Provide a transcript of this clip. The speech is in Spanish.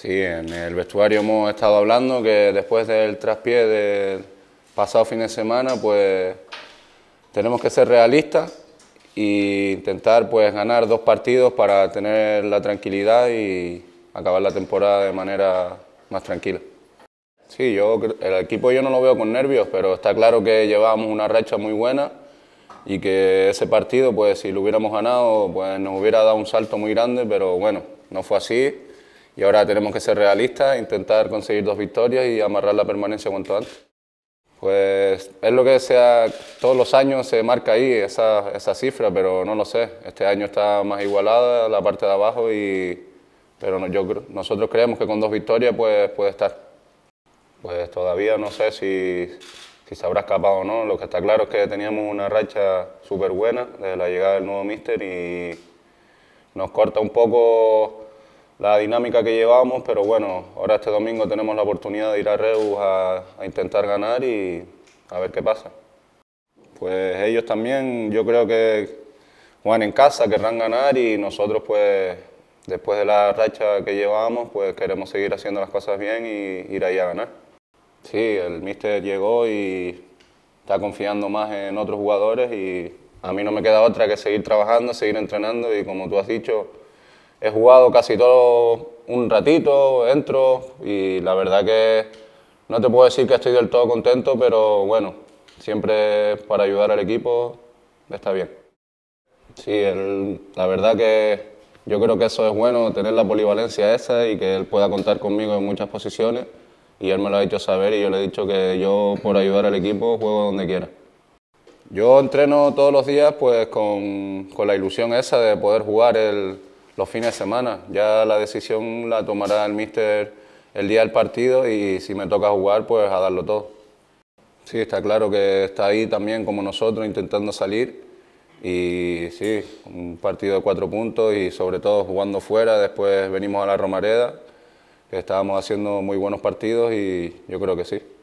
Sí, en el vestuario hemos estado hablando que después del traspié del pasado fin de semana, pues tenemos que ser realistas e intentar pues ganar dos partidos para tener la tranquilidad y acabar la temporada de manera más tranquila. Sí, yo el equipo yo no lo veo con nervios, pero está claro que llevábamos una racha muy buena y que ese partido, pues si lo hubiéramos ganado, pues nos hubiera dado un salto muy grande, pero bueno, no fue así y ahora tenemos que ser realistas, intentar conseguir dos victorias y amarrar la permanencia cuanto antes. Pues es lo que sea, todos los años se marca ahí esa, esa, cifra, pero no lo sé. Este año está más igualada la parte de abajo, y, pero yo, nosotros creemos que con dos victorias pues, puede estar. Pues todavía no sé si, si se habrá escapado o no. Lo que está claro es que teníamos una racha súper buena desde la llegada del nuevo míster y nos corta un poco la dinámica que llevamos, pero bueno, ahora este domingo tenemos la oportunidad de ir a Reus a, intentar ganar y a ver qué pasa. Pues ellos también, yo creo que juegan en casa, querrán ganar y nosotros pues después de la racha que llevamos, pues queremos seguir haciendo las cosas bien y ir ahí a ganar. Sí, el míster llegó y está confiando más en otros jugadores y a mí no me queda otra que seguir trabajando, seguir entrenando y como tú has dicho, he jugado casi todo un ratito, entro y la verdad que no te puedo decir que estoy del todo contento, pero bueno, siempre para ayudar al equipo está bien. Sí, la verdad que yo creo que eso es bueno, tener la polivalencia esa y que él pueda contar conmigo en muchas posiciones. Y él me lo ha dicho saber y yo le he dicho que yo, por ayudar al equipo, juego donde quiera. Yo entreno todos los días pues con, con la ilusión esa de poder jugar el, los fines de semana. Ya la decisión la tomará el míster el día del partido y si me toca jugar, pues a darlo todo. Sí, está claro que está ahí también como nosotros intentando salir y sí, un partido de cuatro puntos y sobre todo jugando fuera, después venimos a la Romareda, que estábamos haciendo muy buenos partidos y yo creo que sí.